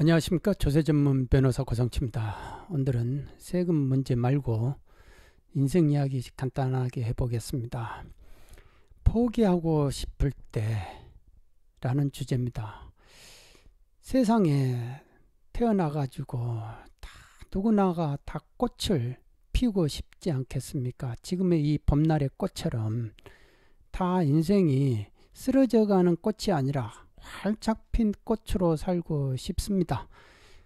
안녕하십니까 조세 전문 변호사 고성치입니다. 오늘은 세금 문제 말고 인생 이야기 간단하게 해보겠습니다. 포기하고 싶을 때라는 주제입니다. 세상에 태어나 가지고 다 누구나가 다 꽃을 피고 우 싶지 않겠습니까? 지금의 이 봄날의 꽃처럼 다 인생이 쓰러져가는 꽃이 아니라 활짝 핀 꽃으로 살고 싶습니다.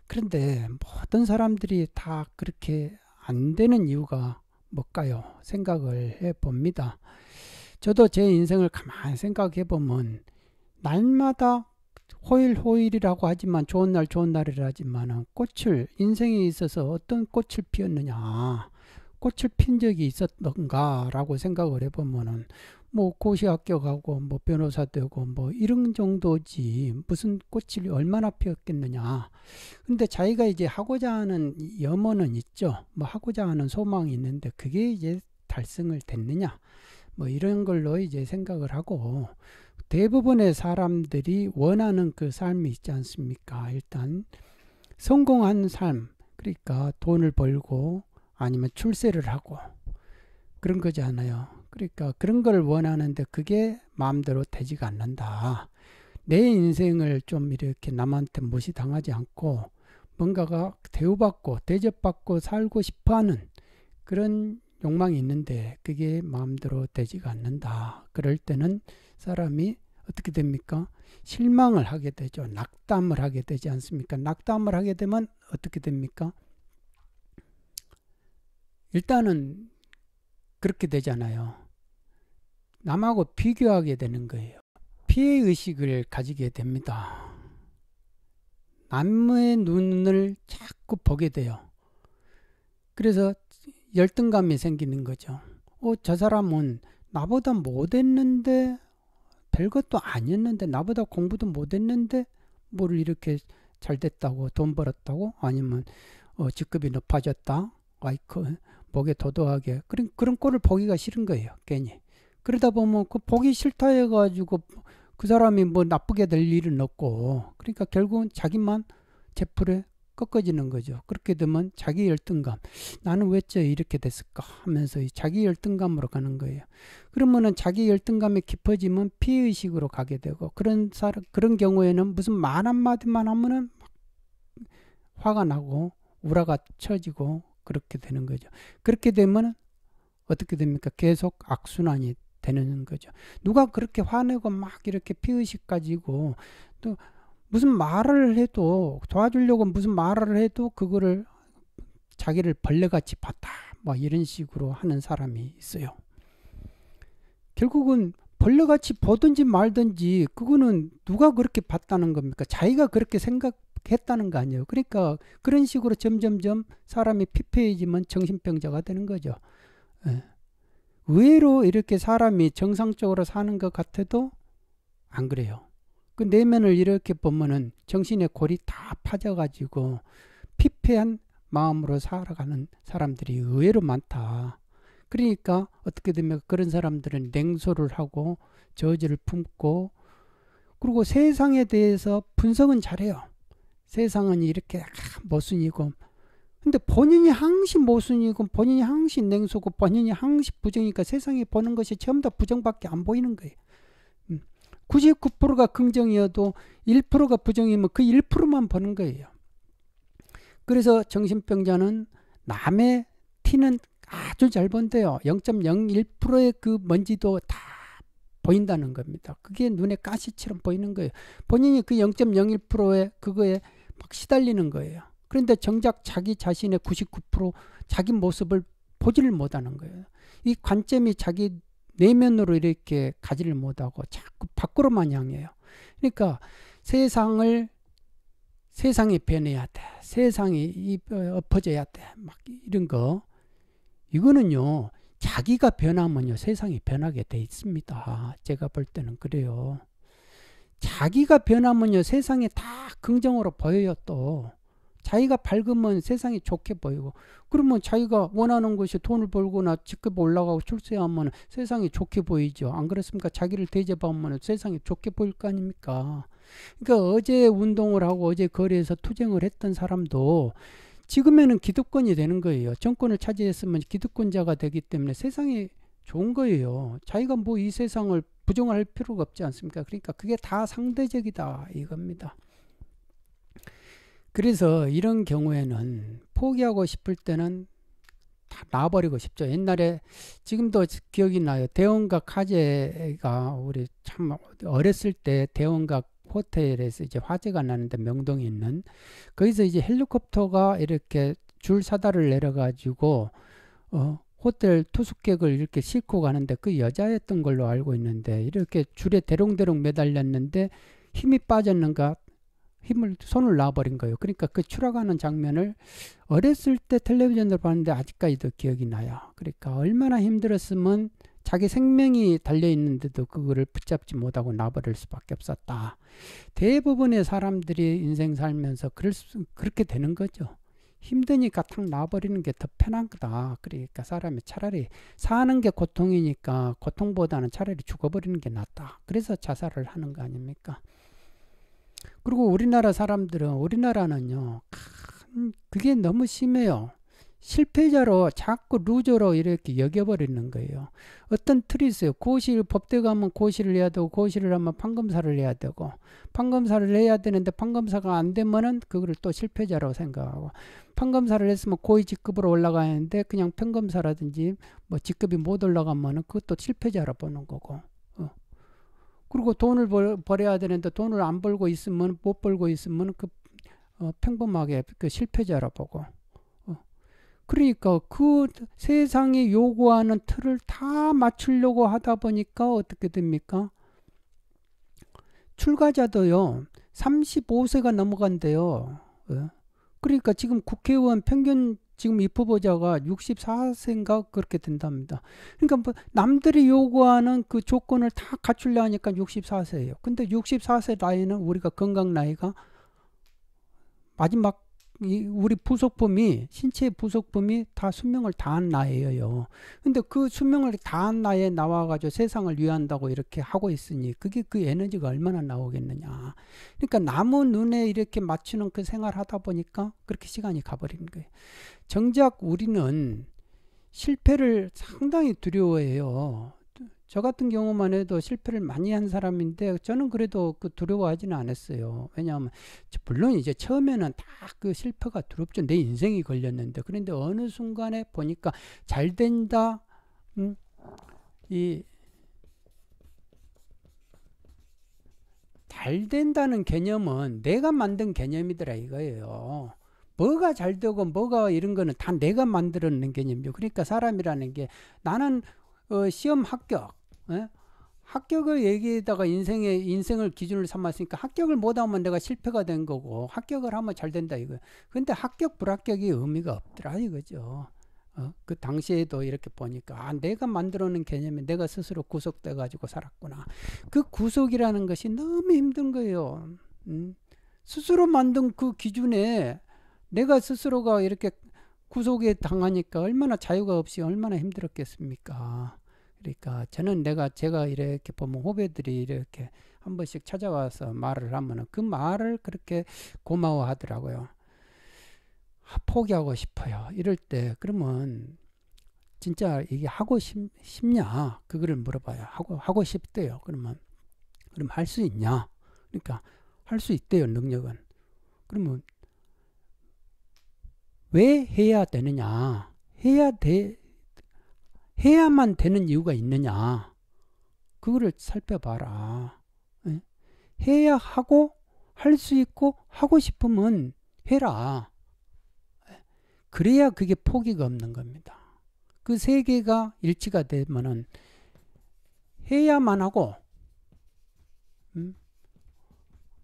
그런데 모든 사람들이 다 그렇게 안 되는 이유가 뭘까요? 생각을 해 봅니다. 저도 제 인생을 가만히 생각해 보면 날마다 호일 호일이라고 하지만 좋은 날 좋은 날이라 지만 꽃을 인생에 있어서 어떤 꽃을 피웠느냐 꽃을 핀 적이 있었던가라고 생각을 해보면은 뭐 고시 합격하고 뭐 변호사 되고 뭐 이런 정도지 무슨 꽃이 얼마나 피었겠느냐 근데 자기가 이제 하고자 하는 염원은 있죠. 뭐 하고자 하는 소망이 있는데 그게 이제 달성을 됐느냐. 뭐 이런 걸로 이제 생각을 하고 대부분의 사람들이 원하는 그 삶이 있지 않습니까? 일단 성공한 삶, 그러니까 돈을 벌고 아니면 출세를 하고 그런 거잖아요. 그러니까 그런 걸 원하는데 그게 마음대로 되지가 않는다. 내 인생을 좀 이렇게 남한테 무시당하지 않고 뭔가가 대우받고 대접받고 살고 싶어하는 그런 욕망이 있는데 그게 마음대로 되지가 않는다. 그럴 때는 사람이 어떻게 됩니까? 실망을 하게 되죠. 낙담을 하게 되지 않습니까? 낙담을 하게 되면 어떻게 됩니까? 일단은 그렇게 되잖아요. 남하고 비교하게 되는 거예요. 피해의식을 가지게 됩니다. 남의 눈을 자꾸 보게 돼요. 그래서 열등감이 생기는 거죠. 어, 저 사람은 나보다 못했는데 별것도 아니었는데 나보다 공부도 못했는데 뭐 이렇게 잘 됐다고 돈 벌었다고 아니면 어, 직급이 높아졌다 아이크 목에 도도하게 그런 그런 꼴을 보기가 싫은 거예요 괜히 그러다 보면 그 보기 싫다 해가지고 그 사람이 뭐 나쁘게 될 일은 없고 그러니까 결국은 자기만 제풀에 꺾어지는 거죠. 그렇게 되면 자기 열등감 나는 왜 저 이렇게 됐을까 하면서 자기 열등감으로 가는 거예요. 그러면은 자기 열등감이 깊어지면 피의식으로 가게 되고 그런 사람 그런 경우에는 무슨 말 한마디만 하면은 화가 나고 우라가 쳐지고 그렇게 되는 거죠. 그렇게 되면은 어떻게 됩니까? 계속 악순환이 되는 거죠. 누가 그렇게 화내고 막 이렇게 피의식 가지고 또 무슨 말을 해도 도와주려고 무슨 말을 해도 그거를 자기를 벌레같이 봤다. 뭐 이런 식으로 하는 사람이 있어요. 결국은 벌레같이 보든지 말든지 그거는 누가 그렇게 봤다는 겁니까? 자기가 그렇게 생각했다는 거 아니에요. 그러니까 그런 식으로 점점점 사람이 피폐해지면 정신병자가 되는 거죠. 예. 의외로 이렇게 사람이 정상적으로 사는 것 같아도 안 그래요. 그 내면을 이렇게 보면은 정신의 골이 다 파져가지고 피폐한 마음으로 살아가는 사람들이 의외로 많다. 그러니까 어떻게 되면 그런 사람들은 냉소를 하고 저지를 품고 그리고 세상에 대해서 분석은 잘해요. 세상은 이렇게 아, 모순이고 근데 본인이 항시 모순이고 본인이 항시 냉소고 본인이 항시 부정이니까 세상에 보는 것이 전부 다 부정밖에 안 보이는 거예요. 99%가 음. 긍정이어도 1%가 부정이면 그 1%만 보는 거예요. 그래서 정신병자는 남의 티는 아주 잘 본대요. 0.01%의 그 먼지도 다 보인다는 겁니다. 그게 눈에 가시처럼 보이는 거예요. 본인이 그 0.01%의 그거에 막 시달리는 거예요. 그런데 정작 자기 자신의 99% 자기 모습을 보지를 못하는 거예요. 이 관점이 자기 내면으로 이렇게 가지를 못하고 자꾸 밖으로만 향해요. 그러니까 세상을 세상이 변해야 돼. 세상이 어, 엎어져야 돼. 막 이런 거. 이거는요. 자기가 변하면요. 세상이 변하게 돼 있습니다. 제가 볼 때는 그래요. 자기가 변하면요. 세상이 다 긍정으로 보여요. 또. 자기가 밝으면 세상이 좋게 보이고 그러면 자기가 원하는 것이 돈을 벌거나 직급 올라가고 출세하면 세상이 좋게 보이죠. 안 그렇습니까? 자기를 대접하면 세상이 좋게 보일 거 아닙니까? 그러니까 어제 운동을 하고 어제 거리에서 투쟁을 했던 사람도 지금에는 기득권이 되는 거예요. 정권을 차지했으면 기득권자가 되기 때문에 세상이 좋은 거예요. 자기가 뭐 이 세상을 부정할 필요가 없지 않습니까? 그러니까 그게 다 상대적이다 이겁니다. 그래서 이런 경우에는 포기하고 싶을 때는 다 놔버리고 싶죠. 옛날에 지금도 기억이 나요. 대원가 카제가 우리 참 어렸을 때 대원가 호텔에서 이제 화재가 났는데 명동에 있는 거기서 이제 헬리콥터가 이렇게 줄 사다를 내려가지고 어 호텔 투숙객을 이렇게 싣고 가는데 그 여자였던 걸로 알고 있는데 이렇게 줄에 대롱대롱 매달렸는데 힘이 빠졌는가 힘을 손을 놔버린 거예요. 그러니까 그 추락하는 장면을 어렸을 때 텔레비전으로 봤는데 아직까지도 기억이 나요. 그러니까 얼마나 힘들었으면 자기 생명이 달려 있는데도 그거를 붙잡지 못하고 놔버릴 수밖에 없었다. 대부분의 사람들이 인생 살면서 그럴 수, 그렇게 되는 거죠. 힘드니까 탁놔버리는게 더 편한 거다. 그러니까 사람이 차라리 사는 게 고통이니까 고통보다는 차라리 죽어버리는 게 낫다. 그래서 자살을 하는 거 아닙니까? 그리고 우리나라 사람들은 우리나라는요. 그게 너무 심해요. 실패자로 자꾸 루저로 이렇게 여겨버리는 거예요. 어떤 틀이 있어요. 고시를 법대 가면 고시를 해야 되고 고시를 하면 판검사를 해야 되고 판검사를 해야 되는데 판검사가 안 되면은 그거를 또 실패자라고 생각하고 판검사를 했으면 고위 직급으로 올라가는데 야 그냥 평검사라든지 뭐 직급이 못 올라가면은 그것도 실패자로 보는 거고 그리고 돈을 벌, 벌어야 되는데 돈을 안 벌고 있으면 못 벌고 있으면 그 어, 평범하게 그 실패자라 보고 어. 그러니까 그 세상이 요구하는 틀을 다 맞추려고 하다 보니까 어떻게 됩니까? 출가자도요 35세가 넘어간대요. 어. 그러니까 지금 국회의원 평균 지금 이 후보자가 64세인가 그렇게 된답니다. 그러니까 뭐 남들이 요구하는 그 조건을 다 갖추려 하니까 64세예요. 근데 64세 나이는 우리가 건강 나이가 마지막 우리 부속품이 신체의 부속품이 다 수명을 다한 나예요. 근데 그 수명을 다한 나에 나와 가지고 세상을 위한다고 이렇게 하고 있으니 그게 그 에너지가 얼마나 나오겠느냐. 그러니까 나무 눈에 이렇게 맞추는 그 생활 하다 보니까 그렇게 시간이 가버린 거예요. 정작 우리는 실패를 상당히 두려워해요. 저 같은 경우만 해도 실패를 많이 한 사람인데 저는 그래도 그 두려워하지는 않았어요. 왜냐하면 물론 이제 처음에는 딱그 실패가 두렵죠. 내 인생이 걸렸는데 그런데 어느 순간에 보니까 잘 된다. 음, 이 잘 된다는 개념은 내가 만든 개념이더라 이거예요. 뭐가 잘 되고 뭐가 이런 거는 다 내가 만들어낸 개념이요 그러니까 사람이라는 게 나는 어, 시험 합격, 예? 합격을 얘기에다가 인생의 인생을 기준을 삼았으니까 합격을 못하면 내가 실패가 된 거고 합격을 하면 잘 된다 이거. 근데 합격 불합격이 의미가 없더라 이거죠. 어? 그 당시에도 이렇게 보니까 아 내가 만들어낸 개념이 내가 스스로 구속돼 가지고 살았구나. 그 구속이라는 것이 너무 힘든 거예요. 음? 스스로 만든 그 기준에 내가 스스로가 이렇게 구속에 당하니까 얼마나 자유가 없이 얼마나 힘들었겠습니까? 그러니까 저는 내가 제가 이렇게 보면 후배들이 이렇게 한 번씩 찾아와서 말을 하면은 그 말을 그렇게 고마워하더라고요. 아, 포기하고 싶어요. 이럴 때 그러면 진짜 이게 하고 싶, 냐 그거를 물어봐요. 하고 하고 싶대요. 그러면 그럼 할 수 있냐? 그러니까 할 수 있대요. 능력은. 그러면 왜 해야 되느냐? 해야 돼 해야만 되는 이유가 있느냐. 그거를 살펴봐라. 예? 해야 하고, 할 수 있고, 하고 싶으면 해라. 예? 그래야 그게 포기가 없는 겁니다. 그 세 개가 일치가 되면은 해야만 하고, 음,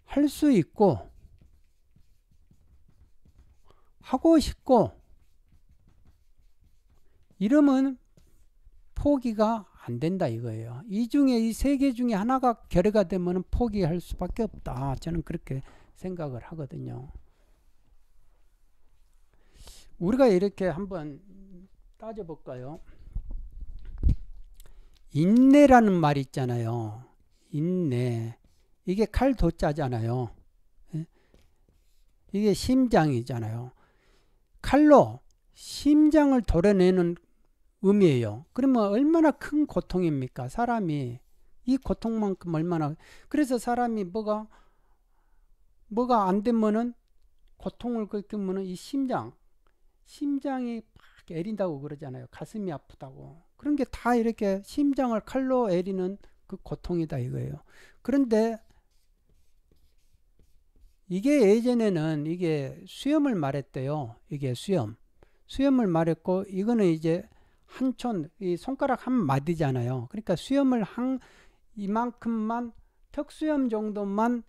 할수 있고, 하고 싶고, 이러면 포기가 안 된다 이거예요. 이 중에 이 세 개 중에 하나가 결여가 되면 포기할 수밖에 없다. 저는 그렇게 생각을 하거든요. 우리가 이렇게 한번 따져볼까요? 인내라는 말이 있잖아요. 인내. 이게 칼 도자잖아요. 예? 이게 심장이잖아요. 칼로 심장을 도려내는 의미예요. 그러면 얼마나 큰 고통입니까? 사람이 이 고통만큼 얼마나 그래서 사람이 뭐가 뭐가 안 되면은 고통을 겪으면은 이 심장 심장이 막 애린다고 그러잖아요. 가슴이 아프다고. 그런 게 다 이렇게 심장을 칼로 애리는 그 고통이다 이거예요. 그런데 이게 예전에는 이게 수염을 말했대요. 이게 수염. 수염을 말했고 이거는 이제 한촌 이 손가락 한 마디잖아요. 그러니까 수염을 한 이만큼만 턱수염 정도만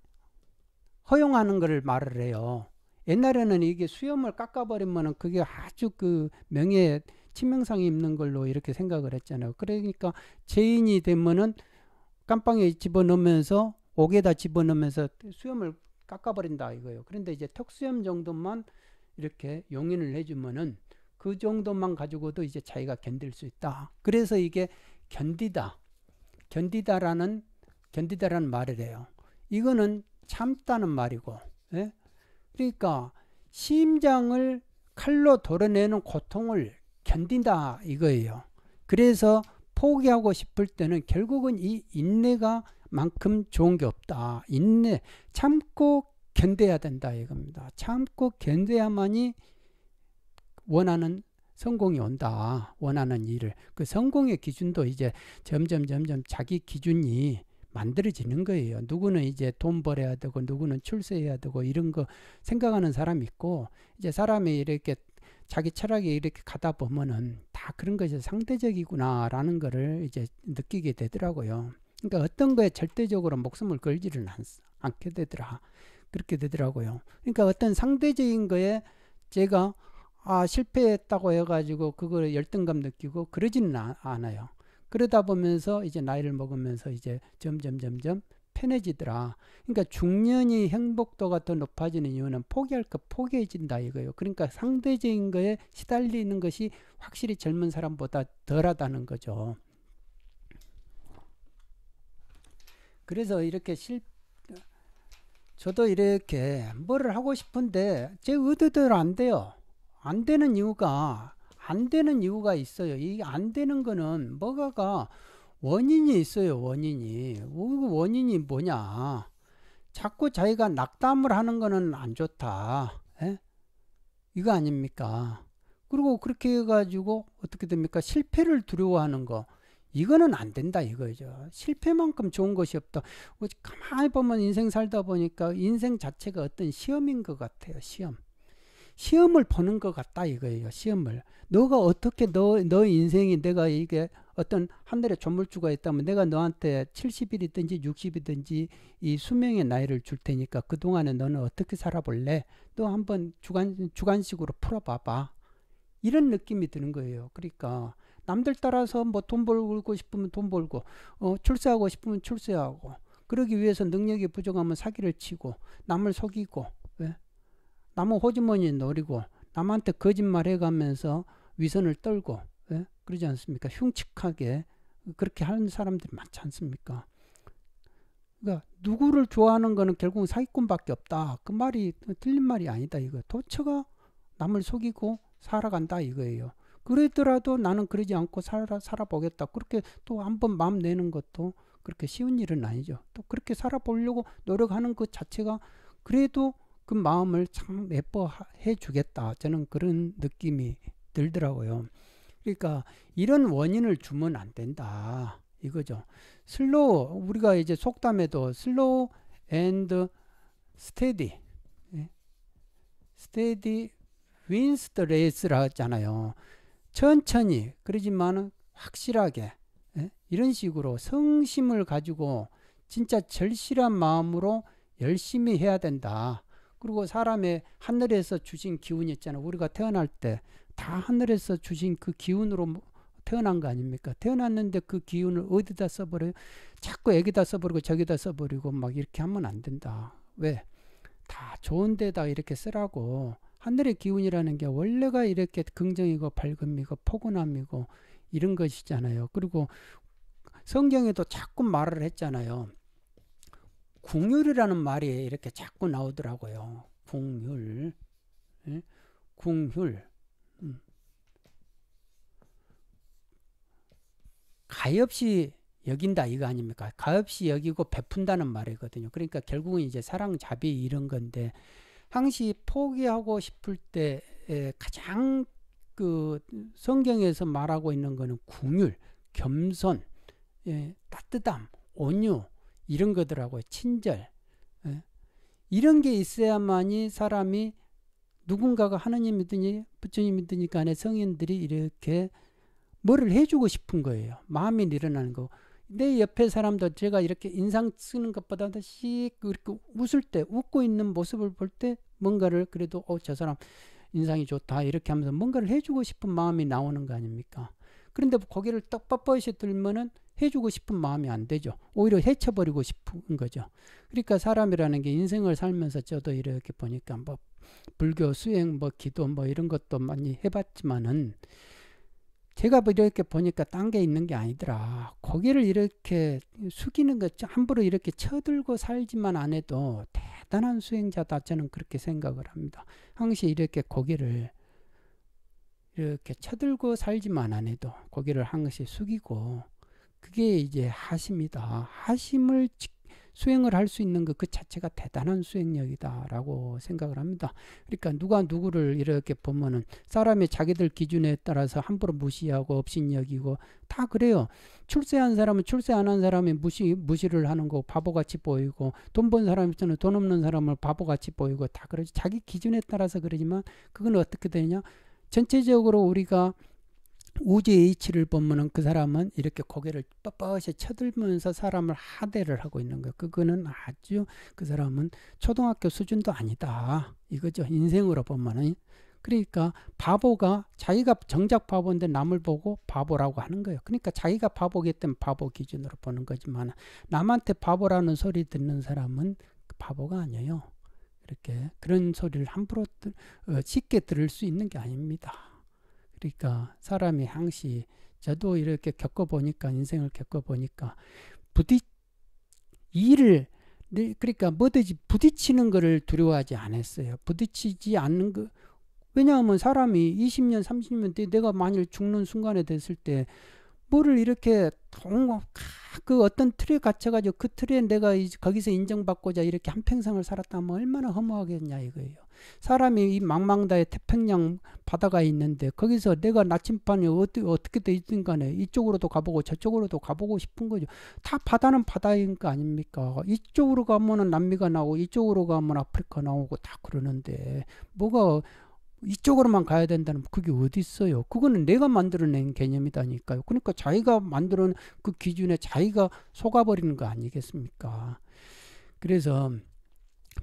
허용하는 것을 말을 해요. 옛날에는 이게 수염을 깎아버리면은 그게 아주 그 명예 치명상이 있는 걸로 이렇게 생각을 했잖아요. 그러니까 죄인이 되면은 깜빵에 집어넣으면서 옥에다 집어넣으면서 수염을 깎아버린다 이거예요. 그런데 이제 턱수염 정도만 이렇게 용인을 해주면은 그 정도만 가지고도 이제 자기가 견딜 수 있다. 그래서 이게 견디다, 견디다라는 견디다라는 말이래요. 이거는 참다는 말이고, 예? 그러니까 심장을 칼로 도려내는 고통을 견딘다 이거예요. 그래서 포기하고 싶을 때는 결국은 이 인내가 만큼 좋은 게 없다. 인내, 참고 견뎌야 된다 이겁니다. 참고 견뎌야만이 원하는 성공이 온다. 원하는 일을. 그 성공의 기준도 이제 점점 점점 자기 기준이 만들어지는 거예요. 누구는 이제 돈 벌어야 되고, 누구는 출세해야 되고, 이런 거 생각하는 사람 이 있고, 이제 사람이 이렇게 자기 철학에 이렇게 가다 보면은 다 그런 것이 상대적이구나라는 거를 이제 느끼게 되더라고요. 그러니까 어떤 거에 절대적으로 목숨을 걸지를 않, 않게 되더라. 그렇게 되더라고요. 그러니까 어떤 상대적인 거에 제가 아 실패했다고 해가지고 그걸 열등감 느끼고 그러지는 아, 않아요. 그러다 보면서 이제 나이를 먹으면서 이제 점점 점점 편해지더라. 그러니까 중년이 행복도가 더 높아지는 이유는 포기할 것 포기해진다 이거예요. 그러니까 상대적인 거에 시달리는 것이 확실히 젊은 사람보다 덜하다는 거죠. 그래서 이렇게 실 저도 이렇게 뭐를 하고 싶은데 제 의도대로 안 돼요. 안 되는 이유가 안 되는 이유가 있어요. 이게 안 되는 거는 뭐가가 원인이 있어요. 원인이. 그 원인이 뭐냐. 자꾸 자기가 낙담을 하는 거는 안 좋다. 에? 이거 아닙니까? 그리고 그렇게 해가지고 어떻게 됩니까? 실패를 두려워하는 거. 이거는 안 된다 이거죠. 실패만큼 좋은 것이 없다. 뭐 가만히 보면 인생 살다 보니까 인생 자체가 어떤 시험인 것 같아요. 시험. 시험을 보는 것 같다 이거예요. 시험을. 너가 어떻게 너, 너 인생이 내가 이게 어떤 하늘에 조물주가 있다면 내가 너한테 70이든지 60이든지 이 수명의 나이를 줄 테니까 그동안에 너는 어떻게 살아볼래? 너 한번 주관, 주관식으로 풀어봐봐. 이런 느낌이 드는 거예요. 그러니까 남들 따라서 뭐 돈 벌고 싶으면 돈 벌고 어, 출세하고 싶으면 출세하고 그러기 위해서 능력이 부족하면 사기를 치고 남을 속이고 남은 호주머니 노리고 남한테 거짓말해가면서 위선을 떨고 예? 그러지 않습니까? 흉측하게 그렇게 하는 사람들이 많지 않습니까? 그러니까 누구를 좋아하는 거는 결국은 사기꾼밖에 없다. 그 말이 틀린 말이 아니다 이거. 도처가 남을 속이고 살아간다 이거예요. 그러더라도 나는 그러지 않고 살아 살아보겠다. 그렇게 또한번 마음 내는 것도 그렇게 쉬운 일은 아니죠. 또 그렇게 살아보려고 노력하는 것 자체가 그래도 그 마음을 참 예뻐해 주겠다. 저는 그런 느낌이 들더라고요. 그러니까 이런 원인을 주면 안 된다. 이거죠. 슬로우 우리가 이제 속담에도 슬로우 앤드 스테디 예? 스테디 윈스 더 레이스라 하잖아요. 천천히 그러지만 확실하게 예? 이런 식으로 성심을 가지고 진짜 절실한 마음으로 열심히 해야 된다. 그리고 사람의 하늘에서 주신 기운이 있잖아요. 우리가 태어날 때 다 하늘에서 주신 그 기운으로 뭐 태어난 거 아닙니까? 태어났는데 그 기운을 어디다 써버려요? 자꾸 애기다 써버리고 저기다 써버리고 막 이렇게 하면 안 된다. 왜? 다 좋은 데다 이렇게 쓰라고. 하늘의 기운이라는 게 원래가 이렇게 긍정이고 밝음이고 포근함이고 이런 것이잖아요. 그리고 성경에도 자꾸 말을 했잖아요. 궁율이라는 말이 이렇게 자꾸 나오더라고요. 궁율. 예? 궁 음. 가엾이 여긴다 이거 아닙니까? 가엾이 여기고 베푼다는 말이거든요. 그러니까 결국은 이제 사랑, 자비 이런 건데 항시 포기하고 싶을 때 가장 그 성경에서 말하고 있는 거는 궁율, 겸손, 예, 따뜻함, 온유, 이런 거더라고요. 친절. 예. 이런 게 있어야만이 사람이 누군가가 하느님이든지 부처님이든지 간에 성인들이 이렇게 뭐를 해주고 싶은 거예요. 마음이 일어나는 거. 내 옆에 사람도 제가 이렇게 인상 쓰는 것보다도 씩 이렇게 웃을 때 웃고 있는 모습을 볼 때 뭔가를 그래도 어 저 사람 인상이 좋다 이렇게 하면서 뭔가를 해주고 싶은 마음이 나오는 거 아닙니까? 그런데 고개를 떡 뻣뻣이 들면은 해주고 싶은 마음이 안 되죠. 오히려 해쳐버리고 싶은 거죠. 그러니까 사람이라는 게 인생을 살면서 저도 이렇게 보니까 뭐 불교 수행 뭐 기도 뭐 이런 것도 많이 해봤지만은 제가 뭐 이렇게 보니까 딴 게 있는 게 아니더라. 고개를 이렇게 숙이는 것, 함부로 이렇게 쳐들고 살지만 안 해도 대단한 수행자다. 저는 그렇게 생각을 합니다. 항시 이렇게 고개를 이렇게 쳐들고 살지만 안 해도 고개를 항시 숙이고 그게 이제 하심이다. 하심을 수행을 할 수 있는 것 그 자체가 대단한 수행력이다라고 생각을 합니다. 그러니까 누가 누구를 이렇게 보면은 사람의 자기들 기준에 따라서 함부로 무시하고 업신여기고 다 그래요. 출세한 사람은 출세 안 한 사람이 무시 무시를 하는 거 바보같이 보이고 돈 번 사람 입장에 돈 없는 사람을 바보같이 보이고 다 그러지. 자기 기준에 따라서 그러지만 그건 어떻게 되냐? 전체적으로 우리가 우주의 이치를 보면은 그 사람은 이렇게 고개를 뻣뻣이 쳐들면서 사람을 하대를 하고 있는 거예요. 그거는 아주 그 사람은 초등학교 수준도 아니다. 이거죠. 인생으로 보면은. 그러니까 바보가 자기가 정작 바보인데 남을 보고 바보라고 하는 거예요. 그러니까 자기가 바보기 때문에 바보 기준으로 보는 거지만 남한테 바보라는 소리 듣는 사람은 바보가 아니에요. 이렇게 그런 소리를 함부로 어, 쉽게 들을 수 있는 게 아닙니다. 그러니까 사람이 항시 저도 이렇게 겪어보니까 인생을 겪어보니까 부디 일을 그러니까 뭐든지 부딪히는 것을 두려워하지 않았어요. 부딪히지 않는 거 왜냐하면 사람이 20년 30년 뒤 내가 만일 죽는 순간에 됐을 때 뭐를 이렇게 동그 어떤 틀에 갇혀가지고 그 틀에 내가 거기서 인정받고자 이렇게 한 평생을 살았다면 얼마나 허무하겠냐 이거예요. 사람이 이 망망다의 태평양 바다가 있는데 거기서 내가 나침반이 어떻게 어떻게 돼 있든 간에 이쪽으로도 가보고 저쪽으로도 가보고 싶은 거죠. 다 바다는 바다인 거 아닙니까? 이쪽으로 가면은 남미가 나오고 이쪽으로 가면 아프리카 나오고 다 그러는데 뭐가 이쪽으로만 가야 된다는 그게 어디 있어요? 그거는 내가 만들어낸 개념이다니까요. 그러니까 자기가 만드는그 기준에 자기가 속아버리는 거 아니겠습니까? 그래서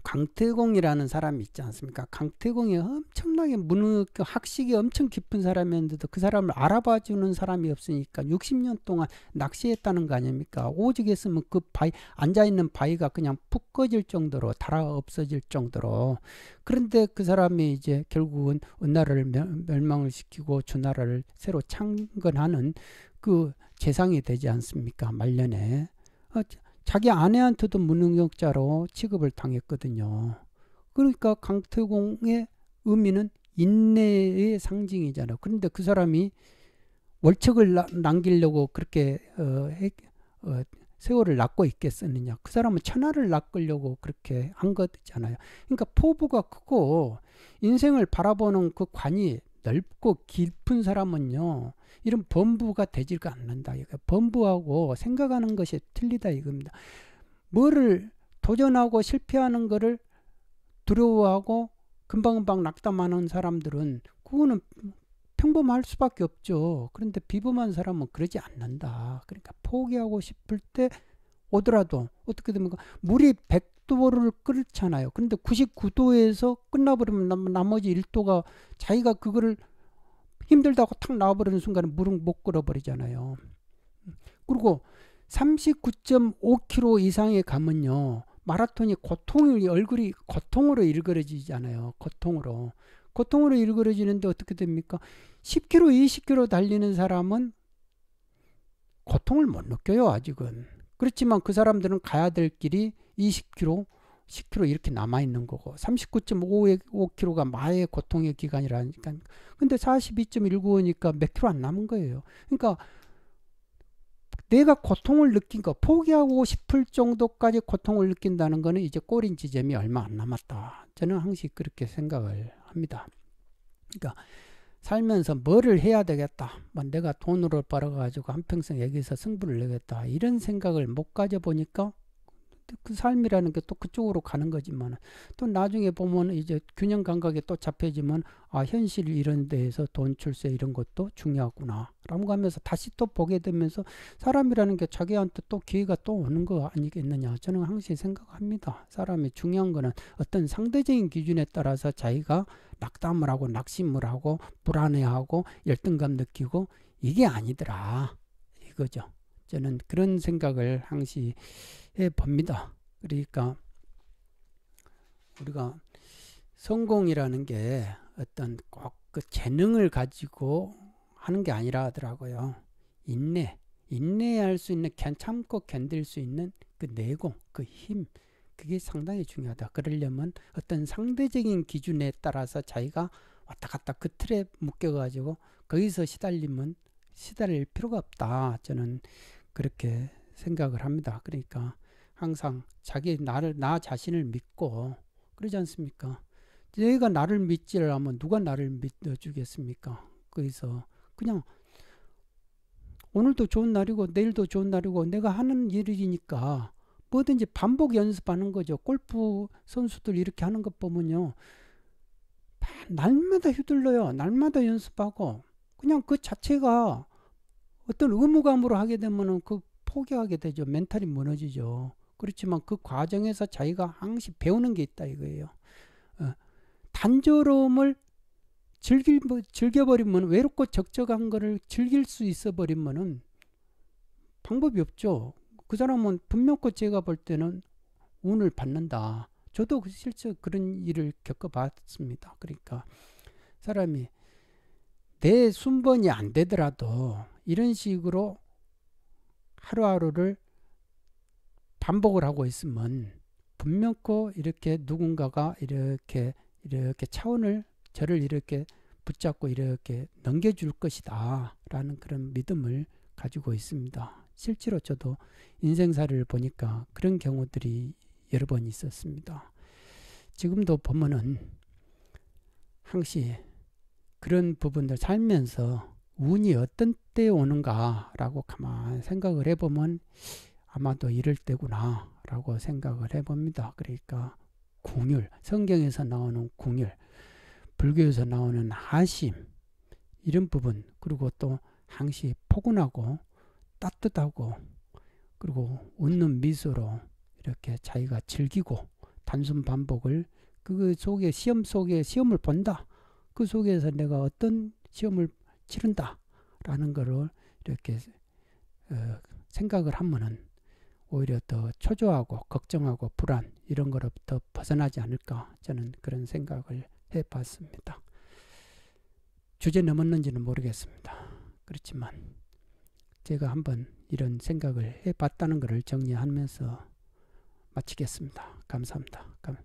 강태공이라는 사람이 있지 않습니까? 강태공이 엄청나게 문학 학식이 엄청 깊은 사람이었는데도 그 사람을 알아봐 주는 사람이 없으니까 60년 동안 낚시했다는 거 아닙니까? 오직 했으면 그 바위 앉아 있는 바위가 그냥 푹 꺼질 정도로 달아 없어질 정도로 그런데 그 사람이 이제 결국은 은나라를 멸망을 시키고 주나라를 새로 창건하는 그 재상이 되지 않습니까? 말년에 어, 자기 아내한테도 무능력자로 취급을 당했거든요. 그러니까 강태공의 의미는 인내의 상징이잖아요. 그런데 그 사람이 월척을 나, 남기려고 그렇게 어, 해, 어, 세월을 낚고 있겠느냐. 었그 사람은 천하를 낚으려고 그렇게 한 거잖아요. 그러니까 포부가 크고 인생을 바라보는 그 관이 넓고 깊은 사람은요 이런 범부가 되지가 않는다 범부하고 생각하는 것이 틀리다 이겁니다 뭐를 도전하고 실패하는 것을 두려워하고 금방금방 낙담하는 사람들은 그거는 평범할 수밖에 없죠 그런데 비범한 사람은 그러지 않는다 그러니까 포기하고 싶을 때 오더라도 어떻게 됩니까? 물이 100도를 끓잖아요. 그런데 99도에서 끝나버리면 나머지 1도가 자기가 그거를 힘들다고 탁 나와버리는 순간에 물은 못 끓어버리잖아요. 그리고 39.5km 이상에 가면요. 마라톤이 고통이 얼굴이 고통으로 일그러지잖아요. 고통으로. 고통으로 일그러지는데 어떻게 됩니까? 10km, 20km 달리는 사람은 고통을 못 느껴요, 아직은. 그렇지만 그 사람들은 가야 될 길이 20km, 10km 이렇게 남아 있는 거고 39.5km가 마의 고통의 기간이라니까 근데 42.195니까 몇 킬로 안 남은 거예요. 그러니까 내가 고통을 느낀 거 포기하고 싶을 정도까지 고통을 느낀다는 거는 이제 꼬린 지점이 얼마 안 남았다. 저는 항상 그렇게 생각을 합니다. 그러니까 살면서 뭐를 해야 되겠다. 뭐 내가 돈으로 벌어가지고 한평생 여기서 승부를 내겠다. 이런 생각을 못 가져보니까 그 삶이라는 게 또 그쪽으로 가는 거지만 또 나중에 보면 이제 균형 감각에 또 잡혀지면 아 현실 이런 데에서 돈 출세 이런 것도 중요하구나 라고 하면서 다시 또 보게 되면서 사람이라는 게 자기한테 또 기회가 또 오는 거 아니겠느냐 저는 항상 생각합니다 사람이 중요한 거는 어떤 상대적인 기준에 따라서 자기가 낙담을 하고 낙심을 하고 불안해하고 열등감 느끼고 이게 아니더라 이거죠 저는 그런 생각을 항상 봅니다. 그러니까 우리가 성공이라는 게 어떤 꼭 그 재능을 가지고 하는 게 아니라 하더라고요. 인내, 인내할 수 있는 참고 견딜 수 있는 그 내공, 그 힘, 그게 상당히 중요하다. 그러려면 어떤 상대적인 기준에 따라서 자기가 왔다 갔다 그 틀에 묶여가지고 거기서 시달리면 시달릴 필요가 없다. 저는 그렇게 생각을 합니다. 그러니까 항상 자기 나를 나 자신을 믿고 그러지 않습니까? 내가 나를 믿지를 하면 누가 나를 믿어주겠습니까? 거기서 그냥 오늘도 좋은 날이고 내일도 좋은 날이고 내가 하는 일이니까 뭐든지 반복 연습하는 거죠. 골프 선수들 이렇게 하는 것 보면요. 날마다 휘둘러요. 날마다 연습하고 그냥 그 자체가 어떤 의무감으로 하게 되면그 포기하게 되죠. 멘탈이 무너지죠. 그렇지만 그 과정에서 자기가 항시 배우는 게 있다 이거예요. 어, 단조로움을 즐길, 즐겨버리면 외롭고 적적한 거를 즐길 수있어버리면 방법이 없죠. 그 사람은 분명코 제가 볼 때는 운을 받는다. 저도 그 실제 그런 일을 겪어봤습니다. 그러니까 사람이 내 순번이 안 되더라도 이런 식으로 하루하루를 반복을 하고 있으면 분명히 이렇게 누군가가 이렇게 이렇게 차원을 저를 이렇게 붙잡고 이렇게 넘겨줄 것이다 라는 그런 믿음을 가지고 있습니다. 실제로 저도 인생사를 보니까 그런 경우들이 여러 번 있었습니다. 지금도 보면은 항시 그런 부분들 살면서 운이 어떤 때 오는가라고 가만 생각을 해보면 아마도 이럴 때구나 라고 생각을 해봅니다. 그러니까 궁율, 성경에서 나오는 궁율, 불교에서 나오는 하심 이런 부분 그리고 또 항시 포근하고 따뜻하고 그리고 웃는 미소로 이렇게 자기가 즐기고 단순 반복을 그 속에 시험 속에 시험을 본다. 그 속에서 내가 어떤 시험을 치른다라는 거를 이렇게 어, 생각을 하면은 오히려 더 초조하고 걱정하고 불안 이런 거로부터 벗어나지 않을까 저는 그런 생각을 해봤습니다. 주제 넘었는지는 모르겠습니다. 그렇지만 제가 한번 이런 생각을 해봤다는 것을 정리하면서 마치겠습니다. 감사합니다. 감